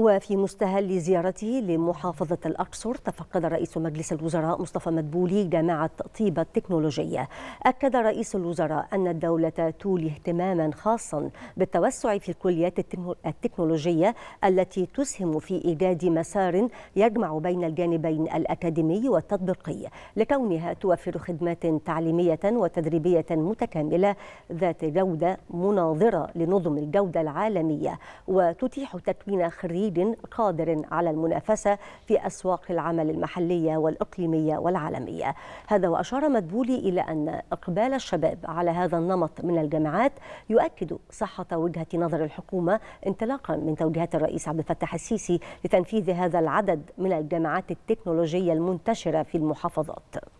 وفي مستهل زيارته لمحافظة الأقصر تفقد رئيس مجلس الوزراء مصطفى مدبولي جامعة طيبة التكنولوجية أكد رئيس الوزراء أن الدولة تولي اهتماما خاصا بالتوسع في الكليات التكنولوجية التي تسهم في إيجاد مسار يجمع بين الجانبين الأكاديمي والتطبيقي لكونها توفر خدمات تعليمية وتدريبية متكاملة ذات جودة مناظرة لنظم الجودة العالمية وتتيح تكوين خريج جديد قادر على المنافسة في أسواق العمل المحلية والإقليمية والعالمية هذا وأشار مدبولي إلى أن إقبال الشباب على هذا النمط من الجامعات يؤكد صحة وجهة نظر الحكومة انطلاقا من توجيهات الرئيس عبد الفتاح السيسي لتنفيذ هذا العدد من الجامعات التكنولوجية المنتشرة في المحافظات